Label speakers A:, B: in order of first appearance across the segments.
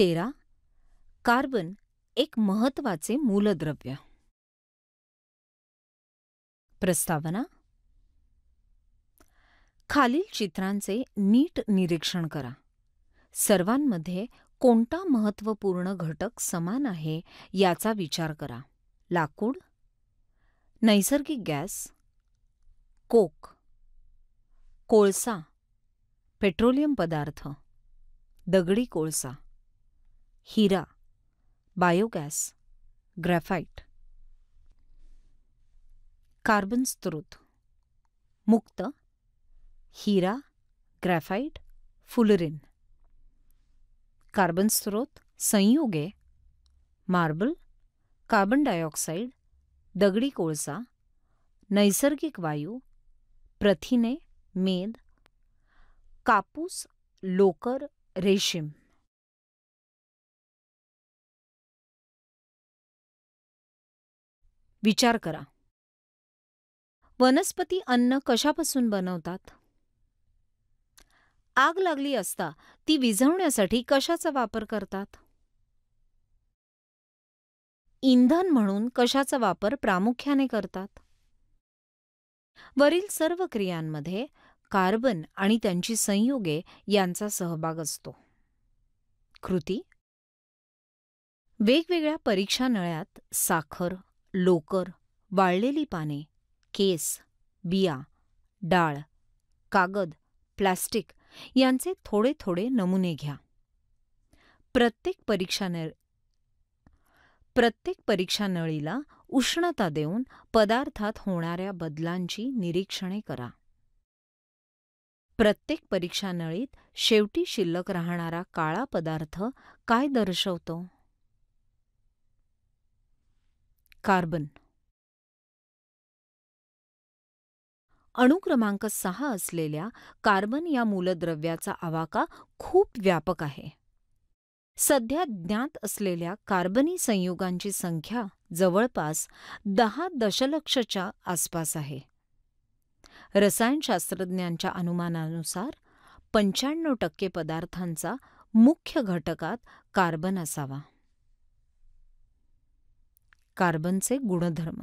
A: तेरा कार्बन एक महत्वाचे मूलद्रव्य
B: प्रस्तावना खालील चित्रांचे नीट निरीक्षण करा सर्वांमध्ये कोणता महत्त्वपूर्ण घटक समान आहे याचा विचार करा लाकूड नैसर्गिक गॅस कोक कोळसा पेट्रोलियम पदार्थ दगडी कोळसा हिरा बायोगॅस ग्रॅफाईट कार्बन स्त्रोत मुक्त हिरा ग्रॅफाईट फुलरिन कार्बन स्त्रोत संयुगे मार्बल कार्बन डायऑक्साईड दगडी कोळसा
A: नैसर्गिक वायू प्रथिने मेद कापूस लोकर रेशीम विचार करा वनस्पती अन्न कशापासून बनवतात आग लागली
B: असता ती विझवण्यासाठी कशाचा वापर करतात इंधन म्हणून कशाचा वापर प्रामुख्याने करतात वरील सर्व क्रियांमध्ये कार्बन आणि त्यांची संयुगे यांचा सहभाग असतो कृती वेगवेगळ्या परीक्षा नळ्यात साखर लोकर वाळलेली पाने केस बिया डाळ कागद प्लास्टिक यांचे थोडे थोडे नमुने घ्या प्रत्येक परीक्षा प्रत्येक परीक्षानळीला उष्णता देऊन पदार्थात होणाऱ्या बदलांची निरीक्षणे करा प्रत्येक परीक्षानळीत शेवटी शिल्लक राहणारा काळा पदार्थ काय दर्शवतो कार्बन अणुक्रमांक सहा असलेल्या कार्बन या मूलद्रव्याचा आवाका खूप व्यापक आहे सध्या ज्ञात असलेल्या कार्बनी संयुगांची संख्या जवळपास दहा दशलक्षच्या आसपास आहे रसायनशास्त्रज्ञांच्या अनुमानानुसार पंच्याण्णव टक्के पदार्थांचा मुख्य घटकात कार्बन असावा कार्बनचे गुणधर्म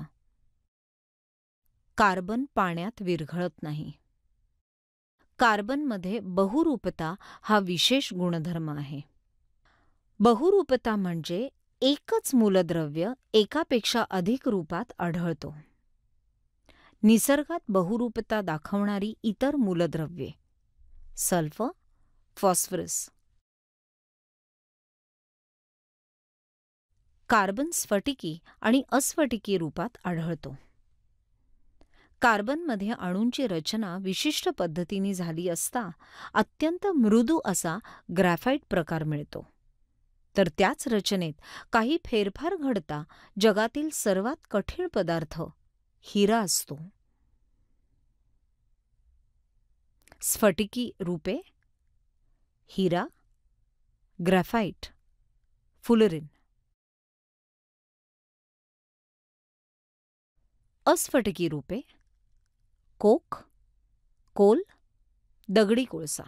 B: कार्बन पाण्यात विरघळत नाही कार्बनमध्ये बहुरूपता हा विशेष गुणधर्म आहे बहुरूपता म्हणजे एकच मूलद्रव्य एकापेक्षा अधिक रूपात आढळतो
A: निसर्गात बहुरूपता दाखवणारी इतर मूलद्रव्ये सल्फ फॉस्फरस कार्बन स्फटिकी आणि अस्फटिकी रूपात आढळतो
B: कार्बनमध्ये अणूंची रचना विशिष्ट पद्धतीने झाली असता अत्यंत मृदू असा ग्रॅफाईट प्रकार मिळतो तर त्याच रचनेत काही फेरफार घडता जगातील सर्वात कठीण पदार्थ हिरा असतो स्फटिकी रूपे
A: हिरा ग्रॅफाईट फुलरिन अस्फटकी रूपे कोक कोल दगडी कोळसा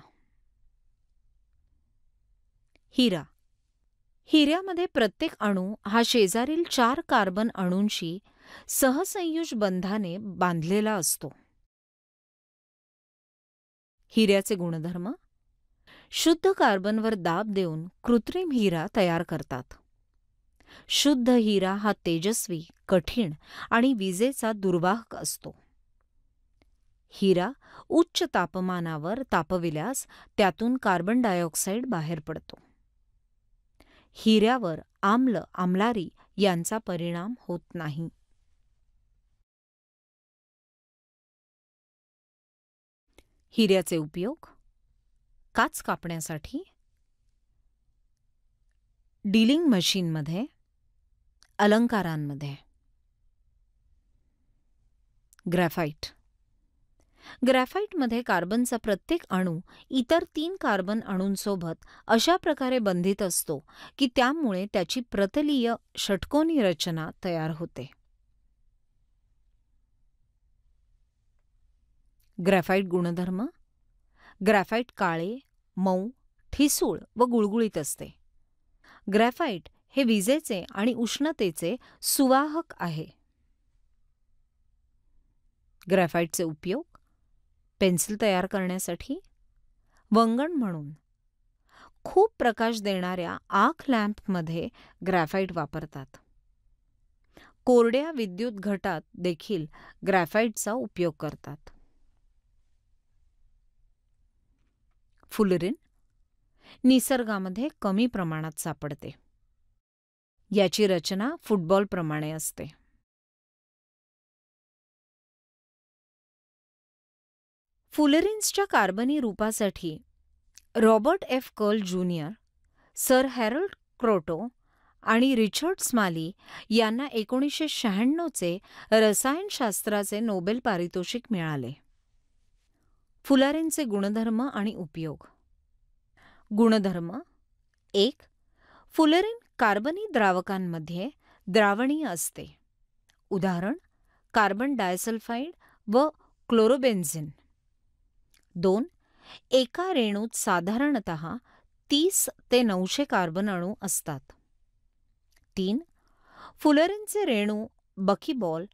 B: हिरा हिऱ्यामध्ये प्रत्येक अणू हा शेजारील चार कार्बन अणूंशी सहसंयुज बंधाने बांधलेला असतो हिऱ्याचे गुणधर्म शुद्ध कार्बनवर दाब देऊन कृत्रिम हिरा तयार करतात शुद्ध हिरा हा तेजस्वी कठीण आणि विजेचा दुर्वाहक असतो हिरा उच्च तापमानावर तापविल्यास त्यातून कार्बन डायऑक्साईड बाहेर पडतो हिऱ्यावर आम्ल आमलारी
A: यांचा परिणाम होत नाही हिऱ्याचे उपयोग काच कापण्यासाठी डीलिंग मशीनमध्ये
B: अलंकारांमध्ये ग्रॅफाईट ग्रॅफाईटमध्ये कार्बनचा प्रत्येक अणू इतर तीन कार्बन अणूंसोबत अशा प्रकारे बंधित असतो की त्यामुळे त्याची प्रतलीय षटकोनी रचना तयार होते ग्रॅफाईट गुणधर्म ग्रॅफाईट काळे मऊ ठिसूळ व गुळगुळीत असते ग्रॅफाईट हे विजेचे आणि उष्णतेचे सुवाहक आहे ग्रॅफाईटचे उपयोग पेन्सिल तयार करण्यासाठी वंगण म्हणून खूप प्रकाश देणाऱ्या आख लॅम्पमध्ये ग्रॅफाईट वापरतात कोरड्या विद्युत घटात देखील ग्रॅफाईटचा उपयोग करतात फुलरिन
A: निसर्गामध्ये कमी प्रमाणात सापडते याची रचना फुटबॉलप्रमाणे असते फुलरिन्सच्या कार्बनी रूपासाठी
B: Robert F Curl junior sir Harold Kroto आणि रिचर्ड स्माली यांना एकोणीसशे शहाण्णवचे रसायनशास्त्राचे नोबेल पारितोषिक मिळाले फुलारेनचे गुणधर्म आणि उपयोग गुणधर्म एक फुलरिन कार्बनी द्रावकांमध्ये द्रावणीय असते उदाहरण कार्बन डायसल्फाईड व क्लोरोबेन्झिन दोन एका रेणूत साधारणत तीस ते नऊशे कार्बन अणू असतात तीन फुलरिनचे रेणू बकीबॉल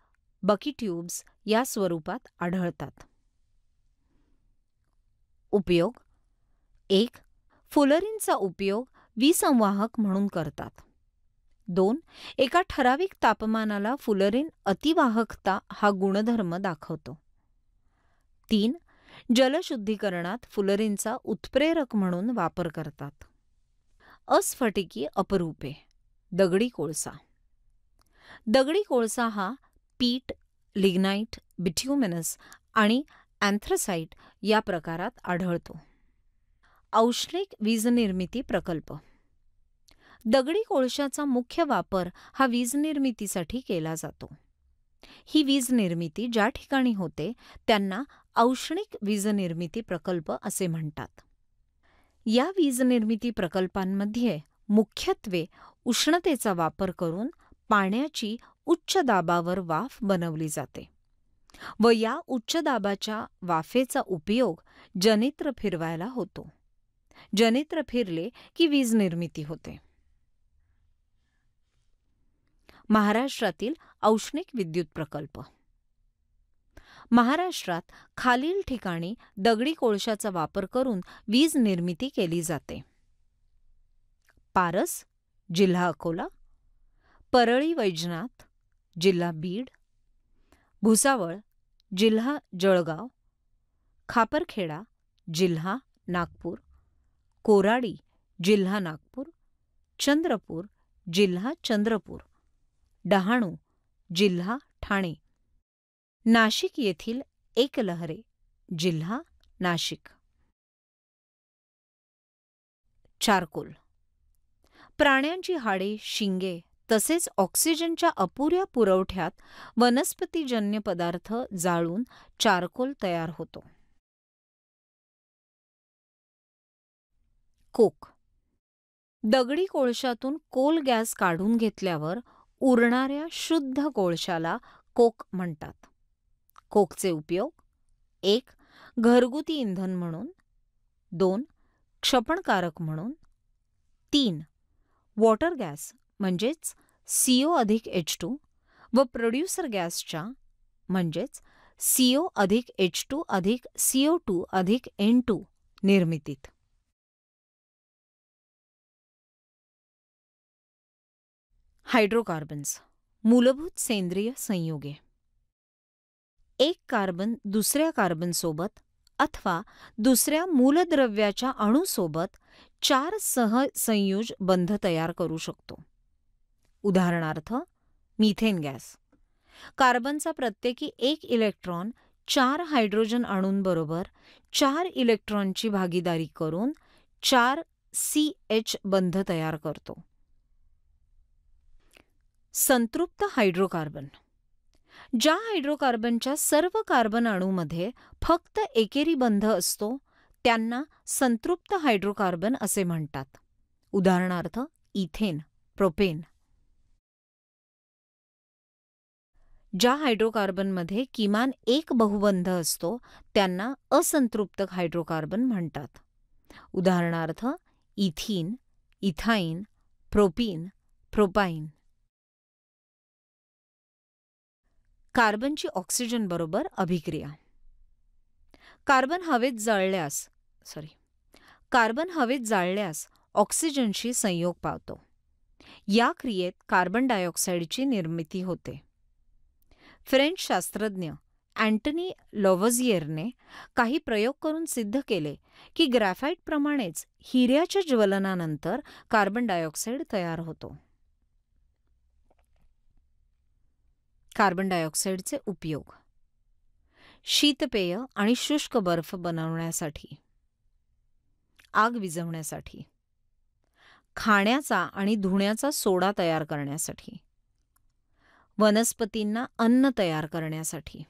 B: बकी ट्यूब्स या स्वरूपात आढळतात उपयोग एक फुलरींचा उपयोग विसंवाहक म्हणून करतात दोन एका ठराविक तापमानाला फुलरीन अतिवाहकता हा गुणधर्म दाखवतो तीन जलशुद्धीकरणात फुलरींचा उत्प्रेरक म्हणून वापर करतात अस्फटिकी अपरूपे दगडी कोळसा दगडी कोळसा हा पीट लिग्नाइट बिट्युमेनस आणि अँथ्रसाइट या प्रकारात आढळतो औष्णिक वीजनिर्मिती प्रकल्प दगडी कोळशाचा मुख्य वापर हा वीज निर्मितीसाठी केला जातो ही वीज निर्मिती ज्या ठिकाणी होते त्यांना औष्णिक वीजनिर्मिती निर्मिती प्रकल्प असे म्हणतात या वीज निर्मिती प्रकल्पांमध्ये मुख्यत्वे उष्णतेचा वापर करून पाण्याची उच्च दाबावर वाफ बनवली जाते व या उच्च दाबाच्या वाफेचा उपयोग जनित्र फिरवायला होतो जनेत्र फिरले की वीज निर्मिती होते महाराष्ट्रातील औष्णिक विद्युत प्रकल्प महाराष्ट्रात खालील ठिकाणी दगडी कोळशाचा वापर करून वीज निर्मिती केली जाते पारस जिल्हा अकोला परळी वैजनाथ जिल्हा बीड भुसावळ जिल्हा जळगाव खापरखेडा जिल्हा नागपूर कोराडी जिल्हा नागपूर चंद्रपूर जिल्हा चंद्रपूर डहाणू जिल्हा ठाणे नाशिक येथील लहरे, जिल्हा नाशिक चारकोल प्राण्यांची हाडे शिंगे तसेच ऑक्सिजनच्या अपुऱ्या पुरवठ्यात वनस्पतीजन्य पदार्थ जाळून
A: चारकोल तयार होतो कोक दगडी कोळशातून कोल गॅस काढून घेतल्यावर
B: उरणाऱ्या शुद्ध कोळशाला कोक म्हणतात कोकचे उपयोग एक घरगुती इंधन म्हणून दोन क्षपणकारक म्हणून तीन वॉटर गॅस म्हणजेच सीओ अधिक एच टू व प्रोड्युसर गॅसच्या म्हणजेच सीओ
A: अधिक एच टू अधिक सीओ टू अधिक एन टू निर्मितीत हायड्रोकार्बन्स मूलभूत सेंद्रिय संयुगे एक कार्बन
B: दुसऱ्या कार्बनसोबत अथवा दुसऱ्या मूलद्रव्याच्या अणूसोबत चार सहसंयुज बंध तयार करू शकतो उदाहरणार्थ मिथेन गॅस कार्बनचा प्रत्येकी एक इलेक्ट्रॉन चार हायड्रोजन अणूंबरोबर चार इलेक्ट्रॉनची भागीदारी करून चार सी एच बंध तयार करतो संतृप्त हायड्रोकार्बन ज्या हायड्रोकार्बनच्या सर्व कार्बन अणूमध्ये फक्त एकेरी बंध असतो त्यांना संतृप्त हायड्रोकार्बन असे म्हणतात उदाहरणार्थ इथेन प्रोपेन ज्या हायड्रोकार्बनमध्ये किमान एक बहुबंध असतो त्यांना असंतृप्त हायड्रोकार्बन म्हणतात उदाहरणार्थ
A: इथिन इथाईन प्रोपीन प्रोपाईन कार्बनची ऑक्सिजनबरोबर अभिक्रिया
B: कार्बन हवेत जाळल्यास सॉरी कार्बन हवेत जाळल्यास ऑक्सिजनशी संयोग पावतो या क्रियेत कार्बन डायऑक्साईडची निर्मिती होते फ्रेंच शास्त्रज्ञ अँटनी लॉवझियरने काही प्रयोग करून सिद्ध केले की ग्रॅफाईटप्रमाणेच हिऱ्याच्या ज्वलनानंतर कार्बन डायऑक्साईड तयार होतो कार्बन डायऑक्साईडचे उपयोग शीतपेय आणि शुष्क बर्फ बनवण्यासाठी आग विझवण्यासाठी खाण्याचा आणि धुण्याचा सोडा तयार करण्यासाठी वनस्पतींना अन्न तयार करण्यासाठी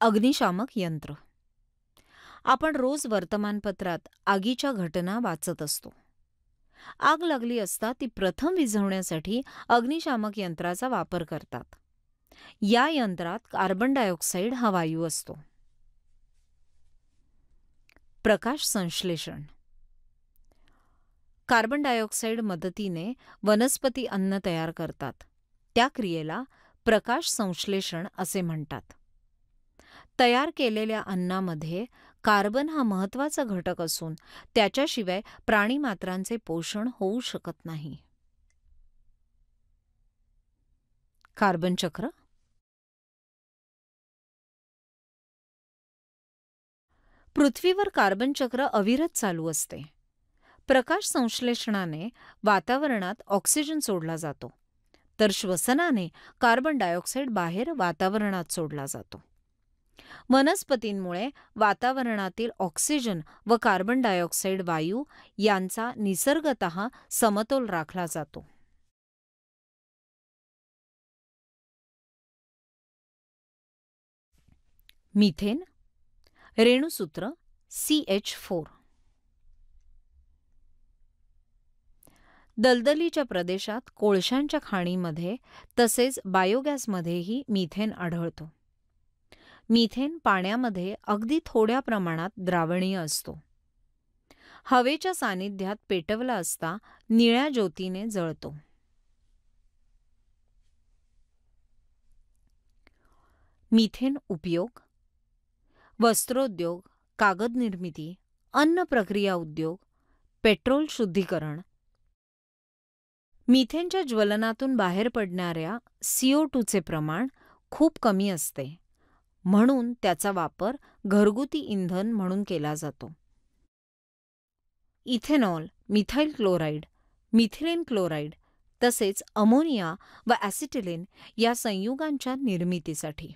B: अग्निशामक यंत्र आपण रोज वर्तमानपत्रात आगीच्या घटना वाचत असतो आग लागली असता ती प्रथम विझवण्यासाठी अग्निशामक यंत्राचा वापर करतात या यंत्रात कार्बन डायऑक्साईड हा वायू असतो प्रकाश संश्लेषण कार्बन डायऑक्साईड मदतीने वनस्पती अन्न तयार करतात त्या क्रियेला प्रकाश संश्लेषण असे म्हणतात तयार केलेल्या अन्नामध्ये कार्बन हा महत्त्वाचा घटक असून त्याच्याशिवाय प्राणीमात्रांचे पोषण होऊ शकत
A: नाही कार्बन चक्र पृथ्वीवर कार्बन चक्र अविरत चालू असते प्रकाश संश्लेषणाने
B: वातावरणात ऑक्सिजन सोडला जातो तर श्वसनाने कार्बन डायऑक्साईड बाहेर वातावरणात सोडला जातो वनस्पतींमुळे वातावरणातील
A: ऑक्सिजन व कार्बन डायऑक्साईड वायू यांचा निसर्गत समतोल राखला जातो मिथेन रेणुसूत्र सी एच फोर
B: दलदलीच्या प्रदेशात कोळशांच्या खाणीमध्ये तसेच बायोगॅसमध्येही मिथेन आढळतो मिथेन पाण्यामध्ये अगदी थोड्या प्रमाणात द्रावणीय असतो हवेच्या सानिध्यात पेटवला असता निळ्या ज्योतीने जळतो मिथेन उपयोग वस्त्रोद्योग कागद निर्मिती अन्न प्रक्रिया उद्योग पेट्रोल शुद्धीकरण मिथेनच्या ज्वलनातून बाहेर पडणाऱ्या सीओ टूचे प्रमाण खूप कमी असते म्हणून त्याचा वापर घरगुती इंधन म्हणून केला जातो ethanol methyl chloride methylene chloride तसेच अमोनिया व ॲसिटिलेन या संयुगांच्या निर्मितीसाठी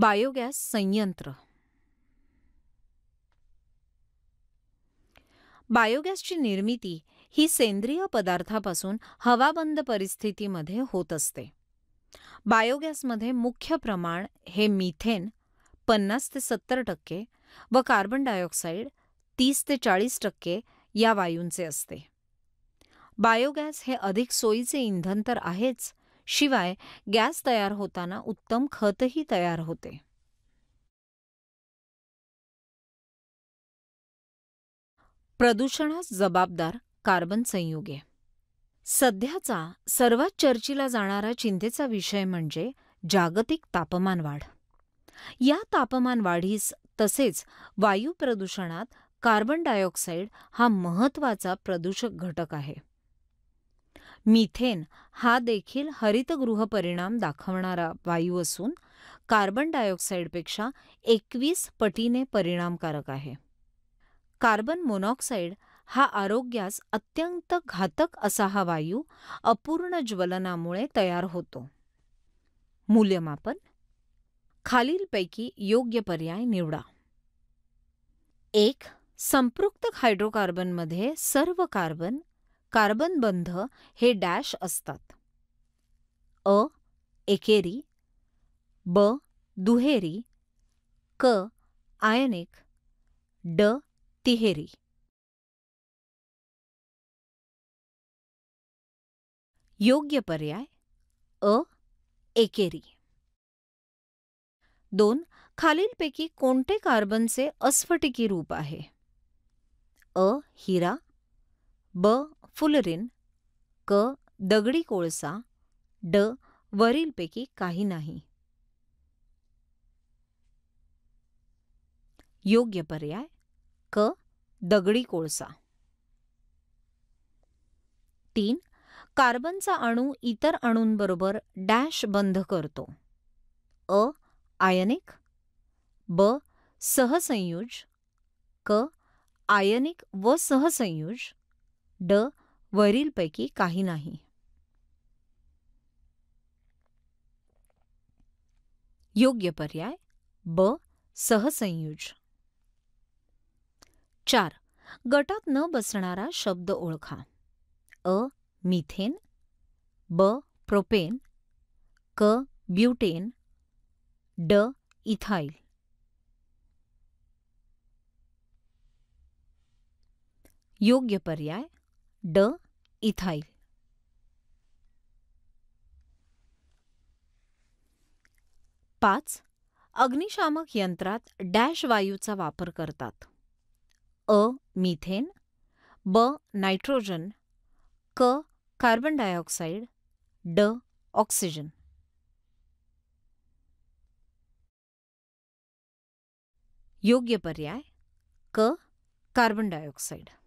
B: बायोगॅस संयंत्र बायोगॅसची निर्मिती ही सेंद्रिय पदार्थापासून हवाबंद परिस्थितीमध्ये होत असते बायोगॅसमध्ये मुख्य प्रमाण हे मिथेन पन्नास ते सत्तर टक्के व कार्बन डायऑक्साईड तीस ते चाळीस टक्के या वायूंचे असते बायोगॅस हे अधिक सोयीचे
A: इंधन तर आहेच शिवाय गॅस तयार होताना उत्तम खतही तयार होते प्रदूषणास जबाबदार कार्बन संयुगे सध्याचा
B: सर्वात चर्चेला जाणारा चिंतेचा विषय म्हणजे जागतिक तापमानवाढ या तापमानवाढीस तसेच वायू प्रदूषणात कार्बन डायऑक्साईड हा महत्त्वाचा प्रदूषक घटक आहे मिथेन हा देखील हरितगृह परिणाम दाखवणारा वायू असून कार्बन डायऑक्साईडपेक्षा एकवीस पटीने परिणामकारक आहे कार्बन मोनॉक्साईड हा आरोग्यास अत्यंत घातक असा हा वायू अपूर्ण ज्वलनामुळे तयार होतो मूल्यमापन खालीलपैकी योग्य पर्याय निवडा एक संपृक्त हायड्रोकार्बनमध्ये सर्व कार्बन कार्बन बंध हे डॅश असतात अ एकेरी ब
A: दुहेरी क आयनिक ड तिहेरी योग्य पर्याय अ एकेरी
B: दोन खालीलपैकी कोणते कार्बनचे अस्फटिकी रूप आहे अ हिरा ब फुलरिन क दगडी कोळसा ड वरीलपैकी काही नाही योग्य पर्याय क दगडी कोळसा तीन कार्बनचा अणू इतर अणूंबरोबर डॅश बंध करतो अ आयनिक ब सहसंयुज क आयनिक व सहसंयुज ड वरीलपैकी काही नाही योग्य पर्याय ब सहसंयुज चार गटात न बसणारा शब्द ओळखा अ मिथेन ब प्रोपेन क ब्युटेन ड इथाईल योग्य पर्याय ड इथाईल पाच अग्निशामक यंत्रात डॅश वायूचा वापर करतात अ मिथेन ब नायट्रोजन क कार्बन डायऑक्साइड
A: ड ऑक्सिजन योग्य पर्याय क कार्बन डायऑक्साइड